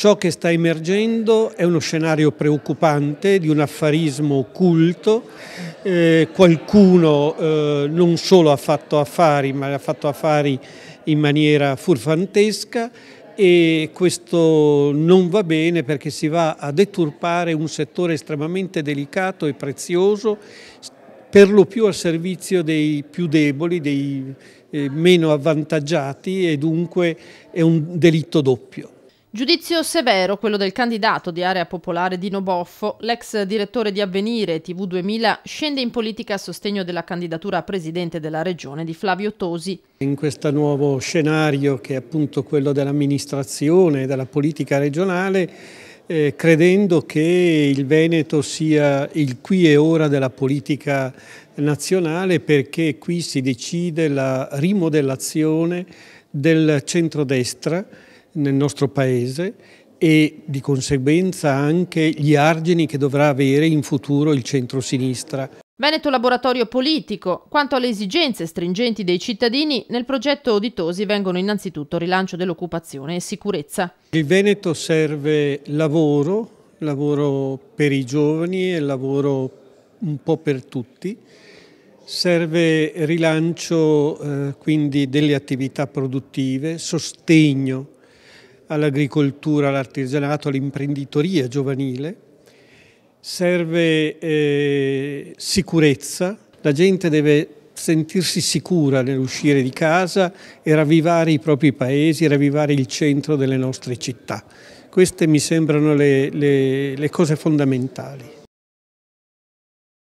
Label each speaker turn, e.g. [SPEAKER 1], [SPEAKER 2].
[SPEAKER 1] Ciò che sta emergendo è uno scenario preoccupante di un affarismo occulto, eh, qualcuno eh, non solo ha fatto affari ma ha fatto affari in maniera furfantesca e questo non va bene perché si va a deturpare un settore estremamente delicato e prezioso per lo più a servizio dei più deboli, dei eh, meno avvantaggiati e dunque è un delitto doppio.
[SPEAKER 2] Giudizio severo quello del candidato di Area Popolare Dino Boffo, l'ex direttore di Avvenire TV 2000, scende in politica a sostegno della candidatura a presidente della regione di Flavio Tosi.
[SPEAKER 1] In questo nuovo scenario che è appunto quello dell'amministrazione e della politica regionale, eh, credendo che il Veneto sia il qui e ora della politica nazionale perché qui si decide la rimodellazione del centrodestra nel nostro Paese e di conseguenza anche gli argini che dovrà avere in futuro il centro-sinistra.
[SPEAKER 2] Veneto Laboratorio Politico. Quanto alle esigenze stringenti dei cittadini, nel progetto Oditosi vengono innanzitutto rilancio dell'occupazione e sicurezza.
[SPEAKER 1] Il Veneto serve lavoro, lavoro per i giovani e lavoro un po' per tutti. Serve rilancio eh, quindi delle attività produttive, sostegno all'agricoltura, all'artigianato, all'imprenditoria giovanile. Serve eh, sicurezza, la gente deve sentirsi sicura nell'uscire di casa e ravvivare i propri paesi, ravvivare il centro delle nostre città. Queste mi sembrano le, le, le cose fondamentali.